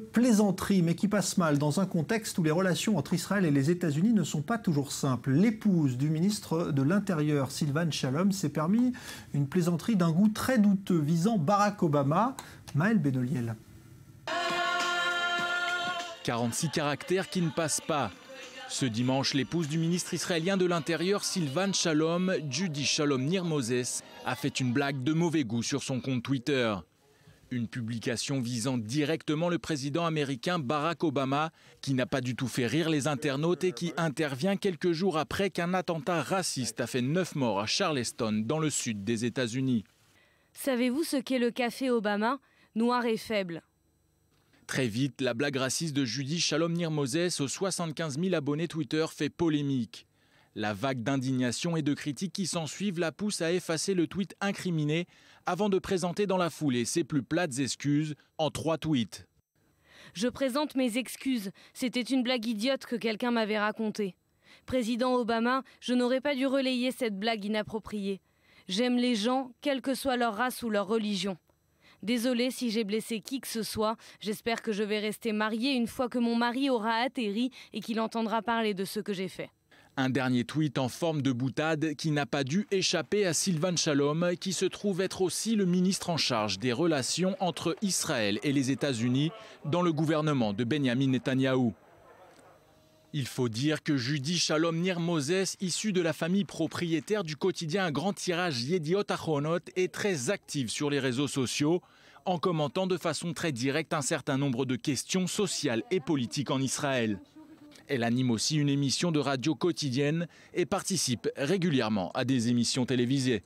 plaisanterie, mais qui passe mal dans un contexte où les relations entre Israël et les États-Unis ne sont pas toujours simples. L'épouse du ministre de l'Intérieur, Sylvan Shalom, s'est permis une plaisanterie d'un goût très douteux visant Barack Obama, Maël Benoliel. 46 caractères qui ne passent pas. Ce dimanche, l'épouse du ministre israélien de l'Intérieur, Sylvan Shalom, Judy Shalom Nir Moses, a fait une blague de mauvais goût sur son compte Twitter. Une publication visant directement le président américain Barack Obama, qui n'a pas du tout fait rire les internautes et qui intervient quelques jours après qu'un attentat raciste a fait neuf morts à Charleston, dans le sud des États-Unis. Savez-vous ce qu'est le café Obama Noir et faible. Très vite, la blague raciste de Judy Shalom Moses, aux 75 000 abonnés Twitter fait polémique. La vague d'indignation et de critiques qui s'ensuivent la pousse à effacer le tweet incriminé avant de présenter dans la foulée ses plus plates excuses en trois tweets. Je présente mes excuses. C'était une blague idiote que quelqu'un m'avait racontée. Président Obama, je n'aurais pas dû relayer cette blague inappropriée. J'aime les gens, quelle que soit leur race ou leur religion. Désolée si j'ai blessé qui que ce soit, j'espère que je vais rester mariée une fois que mon mari aura atterri et qu'il entendra parler de ce que j'ai fait. Un dernier tweet en forme de boutade qui n'a pas dû échapper à Sylvain Shalom, qui se trouve être aussi le ministre en charge des relations entre Israël et les États-Unis dans le gouvernement de Benjamin Netanyahou. Il faut dire que Judy Shalom Nir Moses, issue de la famille propriétaire du quotidien à grand tirage Yediot Achonot, est très active sur les réseaux sociaux en commentant de façon très directe un certain nombre de questions sociales et politiques en Israël. Elle anime aussi une émission de radio quotidienne et participe régulièrement à des émissions télévisées.